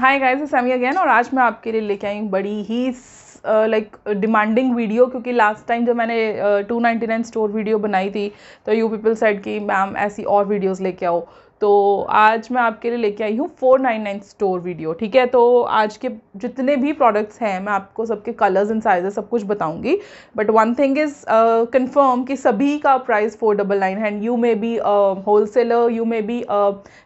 hi guys Sami again और आज मैं आपके लिए लेके आई बड़ी ही लाइक डिमांडिंग वीडियो क्योंकि लास्ट टाइम जब मैंने two ninety nine store video बनाई थी तो यू पीपल सेट कि मैम ऐसी और वीडियोस लेके आओ तो आज मैं आपके लिए लेके आई हूँ four nine nine store video ठीक है तो आज के जितने भी प्रोडक्ट्स हैं मैं आपको सबके कलर्स एंड साइजेस सब कुछ बताऊंगी but one thing is confirm कि सभी का प्राइस फोर डबल नाइन है and you may be wholesaler you may be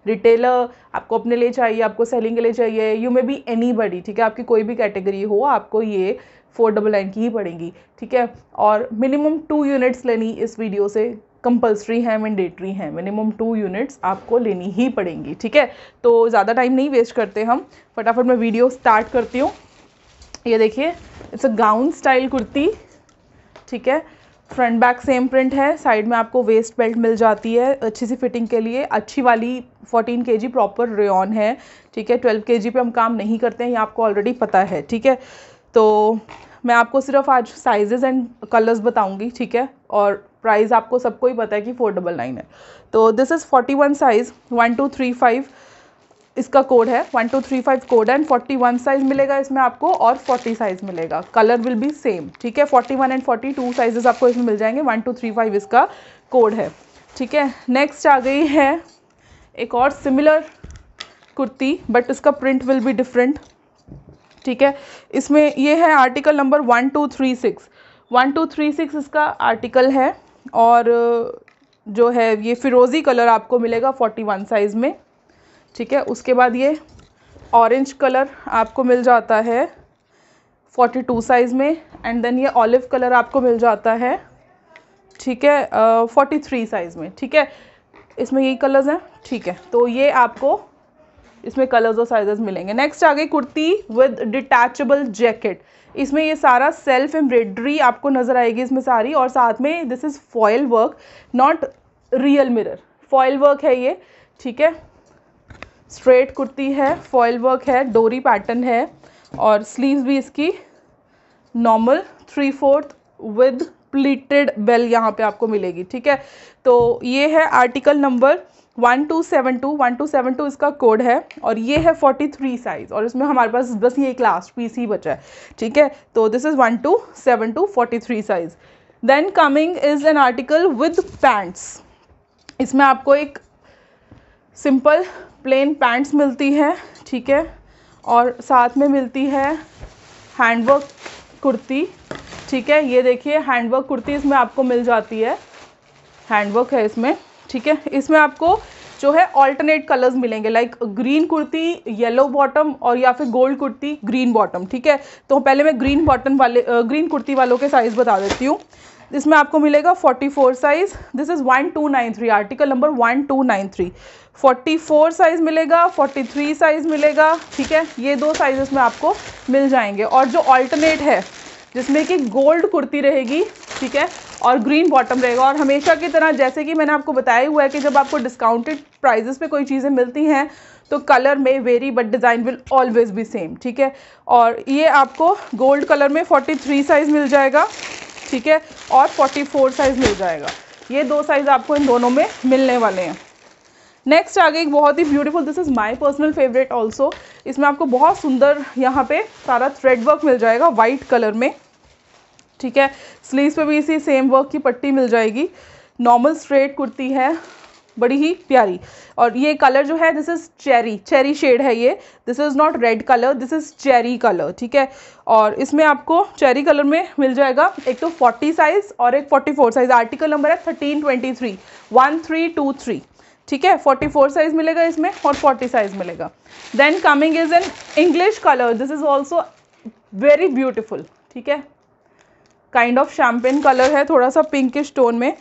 retailer आपको अपने लिए चाहिए आपको सेलिंग के लिए चाहिए you may be anybody ठीक है आपकी कोई भी कैटेगरी हो आपको ये फोर डबल नाइन की ही पड़ेंगी ठीक है और मिनिमम टू यूनिट्स लेनी इस वीडियो से कंपलसरी है मैंडेटरी है मिनिमम टू यूनिट्स आपको लेनी ही पड़ेंगी ठीक है तो ज़्यादा टाइम नहीं वेस्ट करते हम फटाफट मैं वीडियो स्टार्ट करती हूँ ये देखिए it's a gown style kurti ठीक है फ्रंट बैक सेम प्रिंट है साइड में आपको वेस्ट बेल्ट मिल जाती है अच्छी सी फिटिंग के लिए अच्छी वाली 14 के जी प्रॉपर रेन है ठीक है 12 के जी पर हम काम नहीं करते हैं ये आपको ऑलरेडी पता है ठीक है तो मैं आपको सिर्फ आज साइजेस एंड कलर्स बताऊंगी ठीक है और प्राइस आपको सबको ही पता है कि फोर डबल नाइन है तो this is forty one size one two three five इसका कोड है one two three five code and forty one size मिलेगा इसमें आपको और फोर्टी साइज़ मिलेगा कलर विल बी सेम ठीक है forty one and forty two sizes आपको इसमें मिल जाएंगे वन टू थ्री फाइव इसका कोड है ठीक है नेक्स्ट आ गई है एक और सिमिलर कुर्ती बट इसका प्रिंट विल बी डिफरेंट ठीक है इसमें ये है article number one two three six one two three six इसका आर्टिकल है और जो है ये फिरोज़ी कलर आपको मिलेगा फोर्टी वन साइज़ में ठीक है उसके बाद ये ऑरेंज कलर आपको मिल जाता है फोर्टी टू साइज़ में एंड देन ये ऑलिव कलर आपको मिल जाता है ठीक है फोर्टी थ्री साइज़ में ठीक है इसमें यही कलर्स हैं ठीक है तो ये आपको इसमें कलर्स और साइजेस मिलेंगे नेक्स्ट आ गई कुर्ती विद डिटैचेबल जैकेट इसमें ये सारा सेल्फ एम्ब्रॉयडरी आपको नज़र आएगी इसमें सारी और साथ में this is foil work not real mirror foil work है ये ठीक है स्ट्रेट कुर्ती है फॉयल वर्क है डोरी पैटर्न है और स्लीव्स भी इसकी normal three fourth with pleated bell यहाँ पे आपको मिलेगी ठीक है तो ये है article number one two seven two one two seven two इसका कोड है और ये है फोर्टी थ्री साइज़ और इसमें हमारे पास बस ये एक लास्ट पीस ही बचा है ठीक है तो this is one two seven two forty three size then coming is an article with pants इसमें आपको एक सिंपल प्लेन पैंट्स मिलती है ठीक है और साथ में मिलती है हैंडवर्क कुर्ती ठीक है ये देखिए हैंडवर्क कुर्ती इसमें आपको मिल जाती है हैंडवर्क है इसमें ठीक है इसमें आपको जो है ऑल्टरनेट कलर्स मिलेंगे like green kurti yellow bottom और या फिर गोल्ड कुर्ती ग्रीन बॉटम ठीक है तो पहले मैं ग्रीन बॉटम वाले ग्रीन कुर्ती वालों के साइज़ बता देती हूँ इसमें आपको मिलेगा 44 size this is 1293 article number 1293 44 size मिलेगा 43 साइज़ मिलेगा ठीक है ये दो साइज़ में आपको मिल जाएंगे और जो ऑल्टरनेट है जिसमें कि गोल्ड कुर्ती रहेगी ठीक है और ग्रीन बॉटम रहेगा और हमेशा की तरह जैसे कि मैंने आपको बताया हुआ है कि जब आपको डिस्काउंटेड प्राइजेस पे कोई चीज़ें मिलती हैं तो कलर में vary but design will always be same ठीक है और ये आपको गोल्ड कलर में 43 साइज़ मिल जाएगा ठीक है और 44 साइज़ मिल जाएगा ये दो साइज़ आपको इन दोनों में मिलने वाले हैं नेक्स्ट आगे एक बहुत ही beautiful this is my personal favourite also इसमें आपको बहुत सुंदर यहाँ पे सारा थ्रेड वर्क मिल जाएगा वाइट कलर में ठीक है स्लीव्स पे भी इसी सेम वर्क की पट्टी मिल जाएगी नॉर्मल स्ट्रेट कुर्ती है बड़ी ही प्यारी और ये कलर जो है this is cherry cherry shade है ये this is not red colour this is cherry colour ठीक है और इसमें आपको चेरी कलर में मिल जाएगा एक तो 40 साइज़ और एक 44 साइज़ आर्टिकल नंबर है thirteen twenty three one three two three ठीक है 44 साइज़ मिलेगा इसमें और 40 साइज़ मिलेगा then coming is an English colour this is also very beautiful ठीक है काइंड ऑफ शैम्पेन कलर है थोड़ा सा पिंकिश टोन में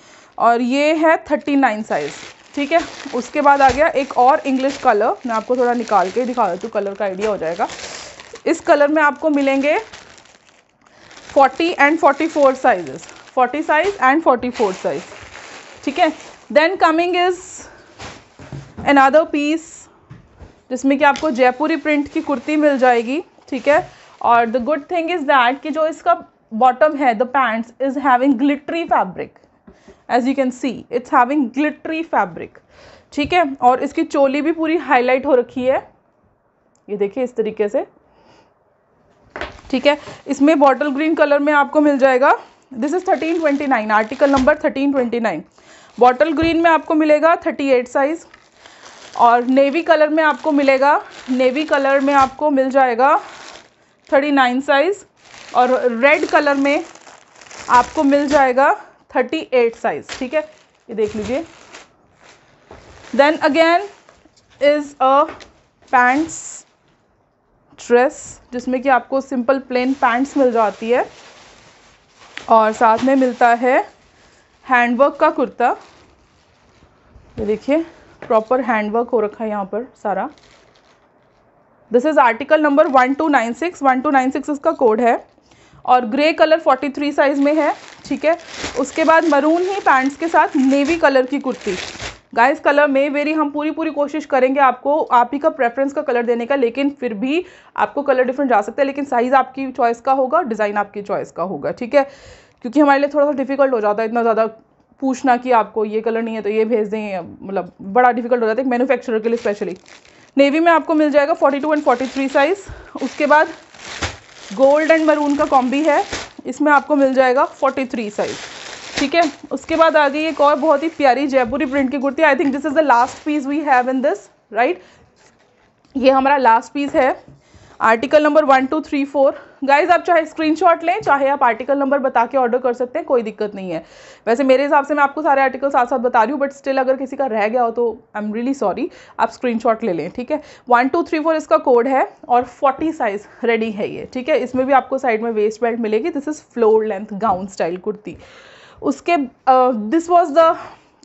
और ये है थर्टी नाइन साइज़ ठीक है उसके बाद आ गया एक और इंग्लिश कलर मैं आपको थोड़ा निकाल के दिखा देती हूँ कलर का आइडिया हो जाएगा इस कलर में आपको मिलेंगे forty and forty four sizes forty size and forty four size ठीक है then coming is another piece जिसमें कि आपको जयपुरी प्रिंट की कुर्ती मिल जाएगी ठीक है और the good thing is that कि जो इसका bottom hai the pants is having glittery fabric as you can see it's having glittery fabric ठीक है और इसकी चोली भी पूरी हाईलाइट हो रखी है ये देखिए इस तरीके से ठीक है इसमें बॉटल ग्रीन कलर में आपको मिल जाएगा this is thirteen twenty nine article number thirteen twenty nine bottle green में आपको मिलेगा थर्टी एट साइज़ और नेवी कलर में आपको मिलेगा नेवी कलर में आपको मिल जाएगा थर्टी नाइन साइज़ और रेड कलर में आपको मिल जाएगा थर्टी एट साइज़ ठीक है ये देख लीजिए then again is a pants dress जिसमें कि आपको सिंपल प्लेन पैंट्स मिल जाती है और साथ में मिलता है हैंडवर्क का कुर्ता ये देखिए प्रॉपर हैंडवर्क हो रखा है यहाँ पर सारा this is article number one two nine six one two nine six इसका कोड है और ग्रे कलर 43 साइज़ में है ठीक है उसके बाद मरून ही पैंट्स के साथ नेवी कलर की कुर्ती गाइस कलर में वेरी हम पूरी पूरी कोशिश करेंगे आपको आप ही का प्रेफरेंस का कलर देने का लेकिन फिर भी आपको कलर डिफरेंट जा सकता है लेकिन साइज़ आपकी चॉइस का होगा डिज़ाइन आपकी चॉइस का होगा ठीक है क्योंकि हमारे लिए थोड़ा सा डिफ़िकल्ट हो जाता है इतना ज़्यादा पूछना कि आपको ये कलर नहीं है तो ये भेज दें मतलब बड़ा डिफ़िकल्ट हो जाता है मैनुफैक्चर के लिए स्पेशली नेवी में आपको मिल जाएगा 42 एंड 43 साइज़ उसके बाद गोल्ड एंड मरून का कॉम्बी है इसमें आपको मिल जाएगा 43 साइज़ ठीक है उसके बाद आ गई एक और बहुत ही प्यारी जयपुरी प्रिंट की kurti I think this is the last piece we have in this right ये हमारा लास्ट पीस है article number one two three four guys आप चाहे स्क्रीनशॉट लें चाहे आप आर्टिकल नंबर बता के ऑर्डर कर सकते हैं कोई दिक्कत नहीं है वैसे मेरे हिसाब से मैं आपको सारे आर्टिकल साथ साथ बता रही हूँ बट स्टिल अगर किसी का रह गया हो तो आई एम रियली सॉरी आप स्क्रीनशॉट ले लें ठीक है वन टू थ्री फोर इसका कोड है और फोर्टी साइज रेडी है ये ठीक है इसमें भी आपको साइड में वेस्ट बेल्ट मिलेगी this is floor length gown style kurti उसके this was the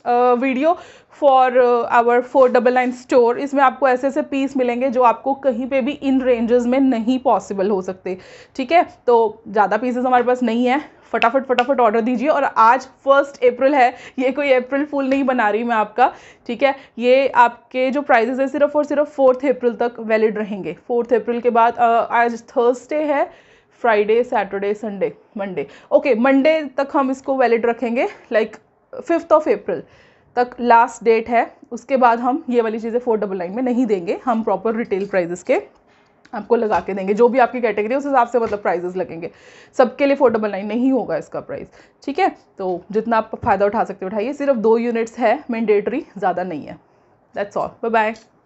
video for our four double nine store इसमें आपको ऐसे ऐसे पीस मिलेंगे जो आपको कहीं पे भी इन रेंजेस में नहीं पॉसिबल हो सकते ठीक है तो ज़्यादा पीसेस हमारे पास नहीं है फटाफट फटाफट ऑर्डर दीजिए और आज फर्स्ट अप्रैल है ये कोई अप्रैल फूल नहीं बना रही मैं आपका ठीक है ये आपके जो प्राइजेस है सिर्फ और सिर्फ फोर्थ अप्रैल तक वैलिड रहेंगे फोर्थ अप्रैल के बाद आज थर्सडे है Friday Saturday Sunday Monday okay Monday तक हम इसको वैलिड रखेंगे like like, fifth of April तक लास्ट डेट है उसके बाद हम ये वाली चीज़ें फोर डबल नाइन में नहीं देंगे हम प्रॉपर रिटेल प्राइजेस के आपको लगा के देंगे जो भी आपकी कैटेगरी है उस हिसाब से मतलब प्राइजेस लगेंगे सबके लिए फोर डबल नाइन नहीं होगा इसका प्राइस ठीक है तो जितना आप फ़ायदा उठा सकते हो उठाइए सिर्फ दो यूनिट्स है मैंडेटरी ज़्यादा नहीं है दैट्स ऑल बाय बाय